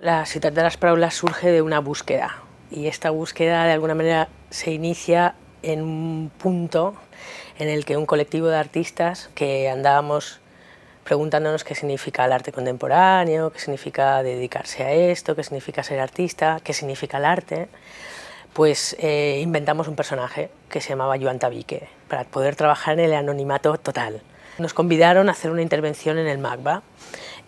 La ciudad de las Praulas surge de una búsqueda y esta búsqueda de alguna manera se inicia en un punto en el que un colectivo de artistas que andábamos preguntándonos qué significa el arte contemporáneo, qué significa dedicarse a esto, qué significa ser artista, qué significa el arte, pues eh, inventamos un personaje que se llamaba Joan Tabique para poder trabajar en el anonimato total. Nos convidaron a hacer una intervención en el MACBA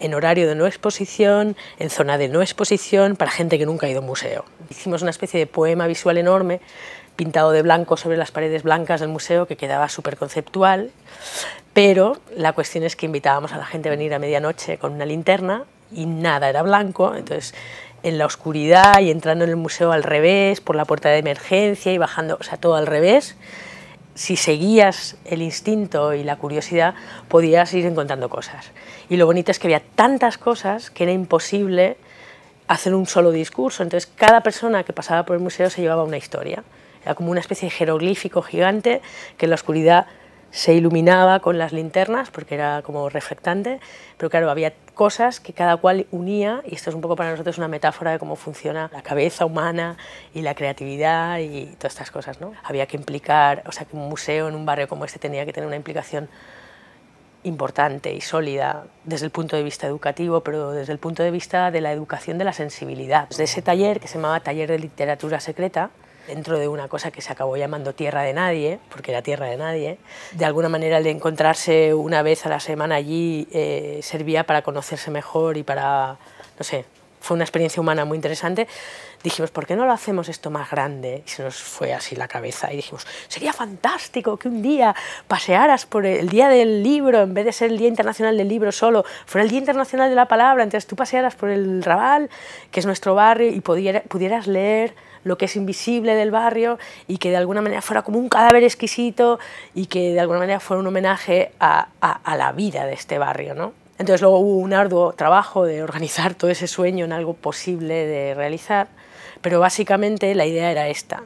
en horario de no exposición, en zona de no exposición, para gente que nunca ha ido a un museo. Hicimos una especie de poema visual enorme pintado de blanco sobre las paredes blancas del museo que quedaba súper conceptual, pero la cuestión es que invitábamos a la gente a venir a medianoche con una linterna y nada era blanco, entonces en la oscuridad y entrando en el museo al revés, por la puerta de emergencia y bajando, o sea, todo al revés, si seguías el instinto y la curiosidad, podías ir encontrando cosas. Y lo bonito es que había tantas cosas que era imposible hacer un solo discurso. Entonces, cada persona que pasaba por el museo se llevaba una historia. Era como una especie de jeroglífico gigante que en la oscuridad se iluminaba con las linternas porque era como reflectante, pero claro, había cosas que cada cual unía y esto es un poco para nosotros una metáfora de cómo funciona la cabeza humana y la creatividad y todas estas cosas. Había que implicar, o sea, que un museo en un barrio como este tenía que tener una implicación importante y sólida desde el punto de vista educativo, pero desde el punto de vista de la educación de la sensibilidad. De ese taller que se llamaba Taller de Literatura Secreta, dentro de una cosa que se acabó llamando Tierra de Nadie, porque era Tierra de Nadie. De alguna manera el de encontrarse una vez a la semana allí eh, servía para conocerse mejor y para, no sé, fue una experiencia humana muy interesante, dijimos, ¿por qué no lo hacemos esto más grande? Y se nos fue así la cabeza y dijimos, sería fantástico que un día pasearas por el Día del Libro, en vez de ser el Día Internacional del Libro solo, fuera el Día Internacional de la Palabra, entonces tú pasearas por el Raval, que es nuestro barrio, y pudieras leer lo que es invisible del barrio y que de alguna manera fuera como un cadáver exquisito y que de alguna manera fuera un homenaje a la vida de este barrio, ¿no? Entonces luego hubo un arduo trabajo de organizar todo ese sueño en algo posible de realizar, pero básicamente la idea era esta.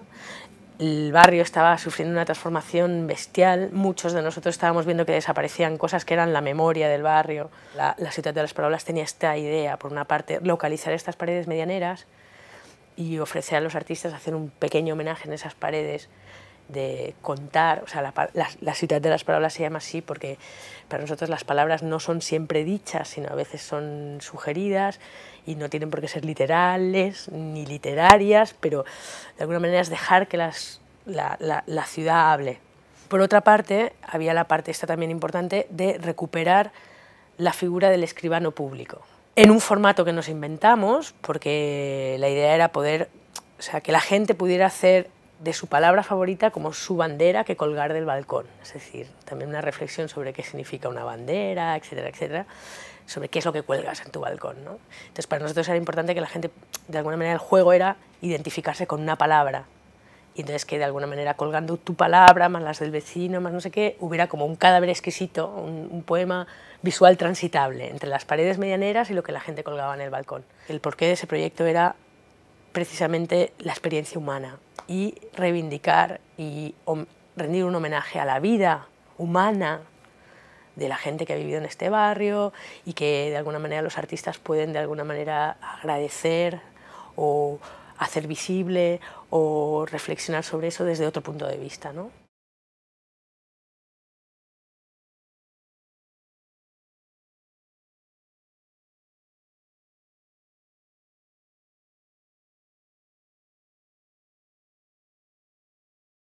El barrio estaba sufriendo una transformación bestial, muchos de nosotros estábamos viendo que desaparecían cosas que eran la memoria del barrio. La, la ciudad de las palabras tenía esta idea, por una parte, localizar estas paredes medianeras y ofrecer a los artistas hacer un pequeño homenaje en esas paredes de contar, o sea, la, la, ciudad de las palabras se llama así porque para nosotros las palabras no son siempre dichas, sino a veces son sugeridas y no tienen por qué ser literales ni literarias, pero de alguna manera es dejar que las, la, la ciudad hable. Por otra parte, había la parte, esta también importante, de recuperar la figura del escribano público. En un formato que nos inventamos, porque la idea era poder, o sea, que la gente pudiera hacer de su palabra favorita como su bandera que colgar del balcón. Es decir, también una reflexión sobre qué significa una bandera, etcétera, etcétera, sobre qué es lo que cuelgas en tu balcón. ¿no? Entonces, para nosotros era importante que la gente, de alguna manera, el juego era identificarse con una palabra. Y entonces que de alguna manera colgando tu palabra, más las del vecino, más no sé qué, hubiera como un cadáver exquisito, un poema visual transitable entre las paredes medianeras y lo que la gente colgaba en el balcón. El porqué de ese proyecto era precisamente la experiencia humana y reivindicar y rendir un homenaje a la vida humana de la gente que ha vivido en este barrio y que de alguna manera los artistas pueden de alguna manera agradecer o hacer visible o reflexionar sobre eso desde otro punto de vista. ¿no?